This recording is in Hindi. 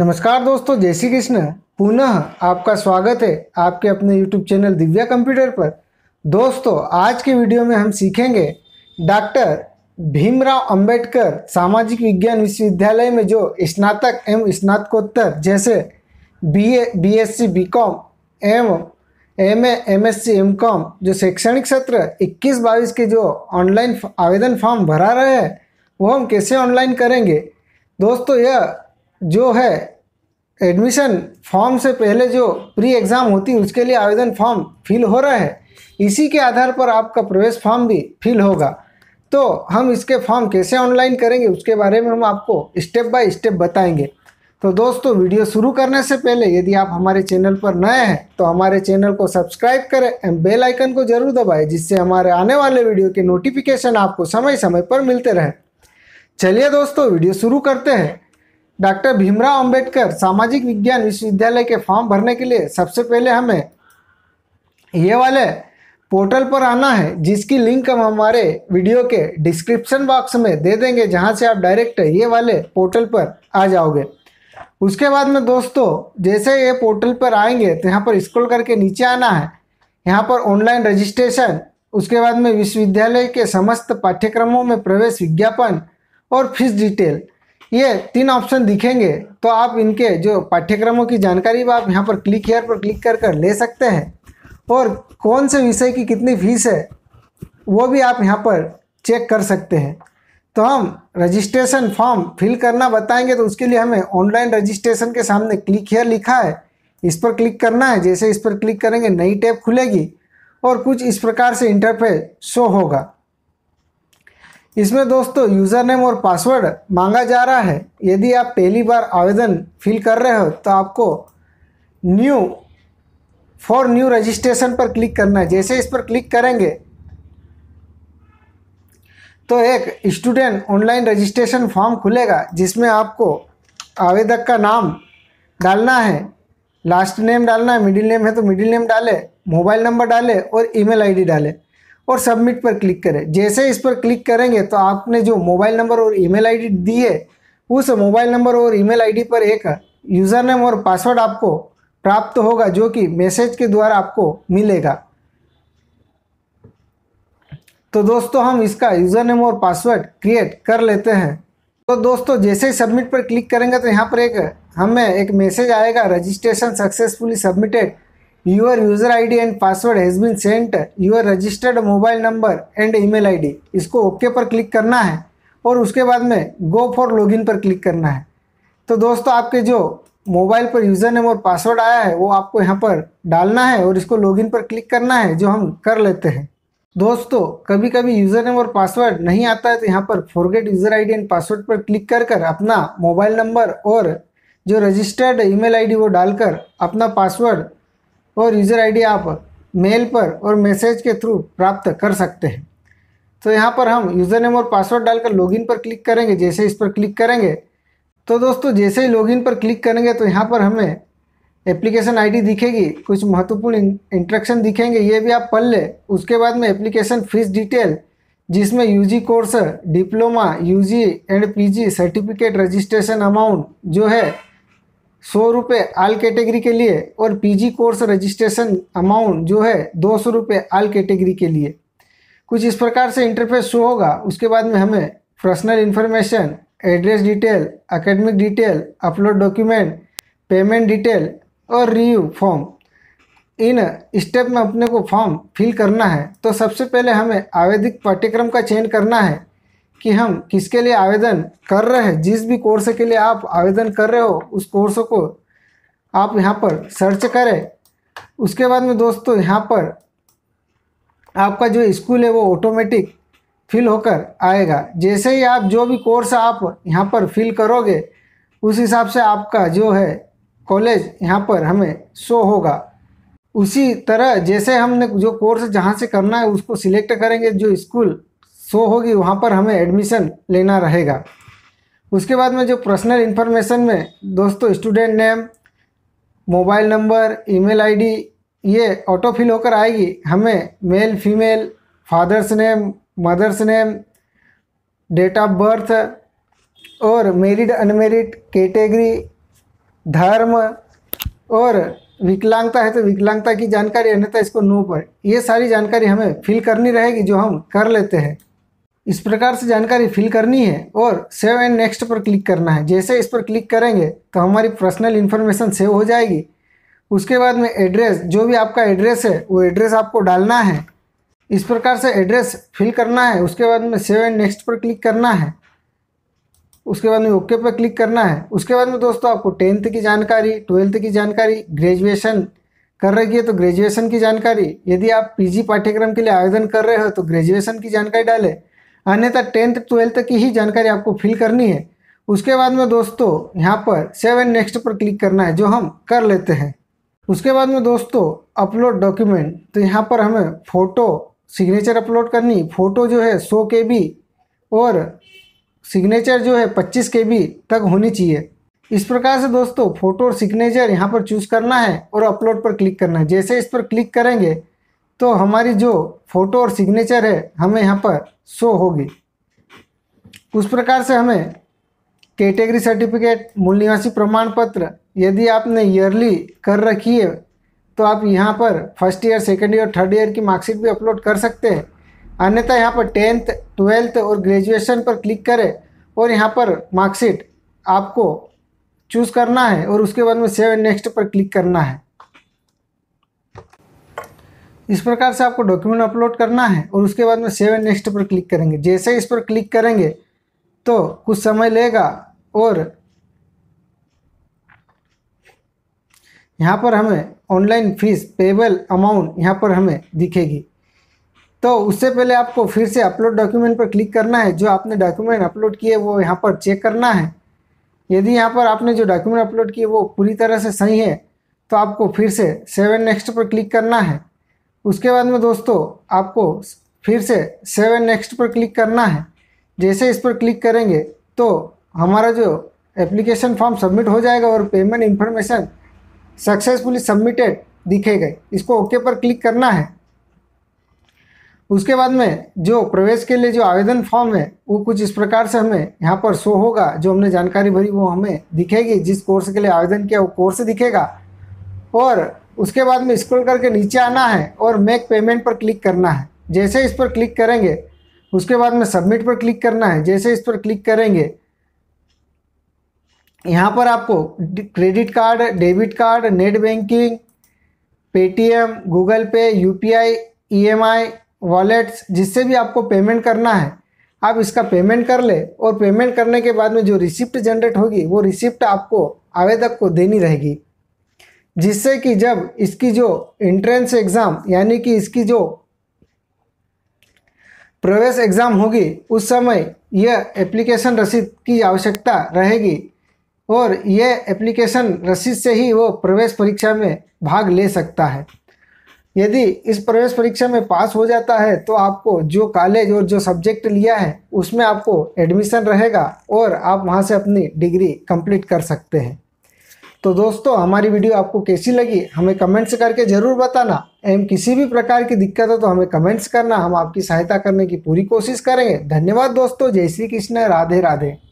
नमस्कार दोस्तों जय श्री कृष्ण पुनः आपका स्वागत है आपके अपने यूट्यूब चैनल दिव्या कंप्यूटर पर दोस्तों आज के वीडियो में हम सीखेंगे डॉक्टर भीमराव अंबेडकर सामाजिक विज्ञान विश्वविद्यालय में जो स्नातक एवं स्नातकोत्तर जैसे बीए बीएससी बीकॉम एवं सी एम कॉम जो शैक्षणिक सत्र इक्कीस बाईस के जो ऑनलाइन आवेदन फॉर्म भरा रहे हैं वो हम कैसे ऑनलाइन करेंगे दोस्तों यह जो है एडमिशन फॉर्म से पहले जो प्री एग्ज़ाम होती है उसके लिए आवेदन फॉर्म फिल हो रहा है इसी के आधार पर आपका प्रवेश फॉर्म भी फिल होगा तो हम इसके फॉर्म कैसे ऑनलाइन करेंगे उसके बारे में हम आपको स्टेप बाय स्टेप बताएंगे तो दोस्तों वीडियो शुरू करने से पहले यदि आप हमारे चैनल पर नए हैं तो हमारे चैनल को सब्सक्राइब करें एंड बेल आइकन को जरूर दबाएं जिससे हमारे आने वाले वीडियो के नोटिफिकेशन आपको समय समय पर मिलते रहें चलिए दोस्तों वीडियो शुरू करते हैं डॉक्टर भीमराव अंबेडकर सामाजिक विज्ञान विश्वविद्यालय के फॉर्म भरने के लिए सबसे पहले हमें ये वाले पोर्टल पर आना है जिसकी लिंक हम हमारे वीडियो के डिस्क्रिप्शन बॉक्स में दे देंगे जहाँ से आप डायरेक्ट ये वाले पोर्टल पर आ जाओगे उसके बाद में दोस्तों जैसे ये पोर्टल पर आएंगे तो यहाँ पर स्क्रॉल करके नीचे आना है यहाँ पर ऑनलाइन रजिस्ट्रेशन उसके बाद में विश्वविद्यालय के समस्त पाठ्यक्रमों में प्रवेश विज्ञापन और फीस डिटेल ये तीन ऑप्शन दिखेंगे तो आप इनके जो पाठ्यक्रमों की जानकारी आप यहाँ पर क्लिक हेयर पर क्लिक कर कर ले सकते हैं और कौन से विषय की कितनी फीस है वो भी आप यहाँ पर चेक कर सकते हैं तो हम रजिस्ट्रेशन फॉर्म फिल करना बताएंगे तो उसके लिए हमें ऑनलाइन रजिस्ट्रेशन के सामने क्लिक हेयर लिखा है इस पर क्लिक करना है जैसे इस पर क्लिक करेंगे नई टैब खुलेगी और कुछ इस प्रकार से इंटरफेस शो होगा इसमें दोस्तों यूज़र नेम और पासवर्ड मांगा जा रहा है यदि आप पहली बार आवेदन फिल कर रहे हो तो आपको न्यू फॉर न्यू रजिस्ट्रेशन पर क्लिक करना है जैसे इस पर क्लिक करेंगे तो एक स्टूडेंट ऑनलाइन रजिस्ट्रेशन फॉर्म खुलेगा जिसमें आपको आवेदक का नाम डालना है लास्ट नेम डालना है मिडिल नेम है तो मिडिल नेम डाले मोबाइल नंबर डाले और ईमेल आईडी डाले और सबमिट पर क्लिक करें जैसे इस पर क्लिक करेंगे तो आपने जो मोबाइल नंबर और ईमेल आईडी दी है उस मोबाइल नंबर और ईमेल आईडी पर एक यूज़र नेम और पासवर्ड आपको प्राप्त होगा जो कि मैसेज के द्वारा आपको मिलेगा तो दोस्तों हम इसका यूज़र नेम और पासवर्ड क्रिएट कर लेते हैं तो दोस्तों जैसे ही सबमिट पर क्लिक करेंगे तो यहाँ पर एक हमें एक मैसेज आएगा registration successfully submitted your user id and password has been sent your registered mobile number and email id इसको ओके okay पर क्लिक करना है और उसके बाद में गो फॉर लॉगिन पर क्लिक करना है तो दोस्तों आपके जो मोबाइल पर यूज़र नेम और पासवर्ड आया है वो आपको यहाँ पर डालना है और इसको लॉगिन पर क्लिक करना है जो हम कर लेते हैं दोस्तों कभी कभी यूज़र नेम और पासवर्ड नहीं आता है तो यहाँ पर forget user D and password पर क्लिक कर कर अपना मोबाइल नंबर और जो रजिस्टर्ड ईमेल आईडी वो डालकर अपना पासवर्ड और यूज़र आईडी आप मेल पर और मैसेज के थ्रू प्राप्त कर सकते हैं तो यहाँ पर हम यूज़र नेम और पासवर्ड डालकर लॉगिन पर क्लिक करेंगे जैसे इस पर क्लिक करेंगे तो दोस्तों जैसे ही लॉगिन पर क्लिक करेंगे तो यहाँ पर हमें एप्लीकेशन आईडी दिखेगी कुछ महत्वपूर्ण इंट्रक्शन दिखेंगे ये भी आप पढ़ लें उसके बाद में एप्लीकेशन फीस डिटेल जिसमें UG course diploma UG and PG certificate registration amount जो है सौ रुपये आल कैटेगरी के लिए और पीजी कोर्स रजिस्ट्रेशन अमाउंट जो है दो सौ रुपये आल कैटेगरी के लिए कुछ इस प्रकार से इंटरफेस शो होगा उसके बाद में हमें personal information address detail academic detail upload document payment detail और रिव्यू फॉर्म इन स्टेप में अपने को फॉर्म फिल करना है तो सबसे पहले हमें आवेदिक पाठ्यक्रम का चयन करना है कि हम किसके लिए आवेदन कर रहे हैं जिस भी कोर्स के लिए आप आवेदन कर रहे हो उस कोर्स को आप यहाँ पर सर्च करें उसके बाद में दोस्तों यहाँ पर आपका जो स्कूल है वो ऑटोमेटिक फिल होकर आएगा जैसे ही आप जो भी कोर्स आप यहाँ पर फिल करोगे उस हिसाब से आपका जो है कॉलेज यहाँ पर हमें शो होगा उसी तरह जैसे हमने जो कोर्स जहाँ से करना है उसको सिलेक्ट करेंगे जो स्कूल शो होगी वहाँ पर हमें एडमिशन लेना रहेगा उसके बाद में जो पर्सनल इन्फॉर्मेशन में दोस्तों student name mobile number email ID ये ऑटो फिल होकर आएगी हमें male female father's name mother's name date of birth और मेरिड अनमेरिड कैटेगरी धर्म और विकलांगता है तो विकलांगता की जानकारी अन्यथा इसको नो पर ये सारी जानकारी हमें फिल करनी रहेगी जो हम कर लेते हैं इस प्रकार से जानकारी फिल करनी है और सेव एंड नेक्स्ट पर क्लिक करना है जैसे इस पर क्लिक करेंगे तो हमारी पर्सनल इन्फॉर्मेशन सेव हो जाएगी उसके बाद में एड्रेस जो भी आपका एड्रेस है वो एड्रेस आपको डालना है इस प्रकार से एड्रेस फिल करना है उसके बाद में सेव एंड नेक्स्ट पर क्लिक करना है उसके बाद में ओके पर क्लिक करना है उसके बाद में दोस्तों आपको टेंथ की जानकारी ट्वेल्थ की जानकारी ग्रेजुएशन कर रही है तो ग्रेजुएशन की जानकारी यदि आप पीजी पाठ्यक्रम के लिए आवेदन कर रहे हो तो ग्रेजुएशन की जानकारी डालें अन्यथा टेंथ ट्वेल्थ की ही जानकारी आपको फिल करनी है उसके बाद में दोस्तों यहाँ पर सेवन नेक्स्ट पर क्लिक करना है जो हम कर लेते हैं उसके बाद में दोस्तों अपलोड डॉक्यूमेंट तो यहाँ पर हमें फ़ोटो सिग्नेचर अपलोड करनी फ़ोटो जो है सौ के बी और सिग्नेचर जो है पच्चीस के बी तक होनी चाहिए इस प्रकार से दोस्तों फ़ोटो और सिग्नेचर यहाँ पर चूज़ करना है और अपलोड पर क्लिक करना है जैसे इस पर क्लिक करेंगे तो हमारी जो फ़ोटो और सिग्नेचर है हमें यहाँ पर शो होगी उस प्रकार से हमें कैटेगरी सर्टिफिकेट मूल निवासी प्रमाण पत्र यदि आपने ईयरली कर रखी है तो आप यहाँ पर first year second year third year की मार्कशीट भी अपलोड कर सकते हैं अन्यथा यहाँ पर टेंथ ट्वेल्थ और ग्रेजुएशन पर क्लिक करें और यहाँ पर मार्कशीट आपको चूज़ करना है और उसके बाद में सेव नेक्स्ट पर क्लिक करना है इस प्रकार से आपको डॉक्यूमेंट अपलोड करना है और उसके बाद में सेव एंड नेक्स्ट पर क्लिक करेंगे जैसे इस पर क्लिक करेंगे तो कुछ समय लेगा और यहाँ पर हमें ऑनलाइन फीस पेबल अमाउंट यहाँ पर हमें दिखेगी तो उससे पहले आपको फिर से अपलोड डॉक्यूमेंट पर क्लिक करना है जो आपने डॉक्यूमेंट अपलोड किए वो यहाँ पर चेक करना है यदि यहाँ पर आपने जो डॉक्यूमेंट अपलोड किए वो पूरी तरह से सही है तो आपको फिर से सेवन नेक्स्ट पर क्लिक करना है उसके बाद में दोस्तों आपको फिर से सेवन नेक्स्ट पर क्लिक करना है जैसे इस पर क्लिक करेंगे तो हमारा जो एप्लीकेशन फॉर्म सबमिट हो जाएगा और पेमेंट इन्फॉर्मेशन सक्सेसफुली सबमिटेड दिखे गए इसको ओके पर क्लिक करना है उसके बाद में जो प्रवेश के लिए जो आवेदन फॉर्म है वो कुछ इस प्रकार से हमें यहाँ पर शो होगा जो हमने जानकारी भरी वो हमें दिखेगी जिस कोर्स के लिए आवेदन किया वो कोर्स दिखेगा और उसके बाद में स्क्रॉल करके नीचे आना है और मेक पेमेंट पर क्लिक करना है जैसे इस पर क्लिक करेंगे उसके बाद में सबमिट पर क्लिक करना है जैसे इस पर क्लिक करेंगे यहाँ पर आपको credit card debit card net banking Paytm Google Pay U P wallets जिससे भी आपको पेमेंट करना है आप इसका पेमेंट कर ले और पेमेंट करने के बाद में जो रिसिप्ट जनरेट होगी वो रिसिप्ट आपको आवेदक को देनी रहेगी जिससे कि जब इसकी जो इंट्रेंस एग्ज़ाम यानी कि इसकी जो प्रवेश एग्ज़ाम होगी उस समय यह एप्लीकेशन रसीद की आवश्यकता रहेगी और यह एप्लीकेशन रसीद से ही वो प्रवेश परीक्षा में भाग ले सकता है यदि इस प्रवेश परीक्षा में पास हो जाता है तो आपको जो कॉलेज और जो सब्जेक्ट लिया है उसमें आपको एडमिशन रहेगा और आप वहाँ से अपनी डिग्री कंप्लीट कर सकते हैं तो दोस्तों हमारी वीडियो आपको कैसी लगी हमें कमेंट्स करके ज़रूर बताना एम किसी भी प्रकार की दिक्कत हो तो हमें कमेंट्स करना हम आपकी सहायता करने की पूरी कोशिश करेंगे धन्यवाद दोस्तों जय श्री कृष्ण राधे राधे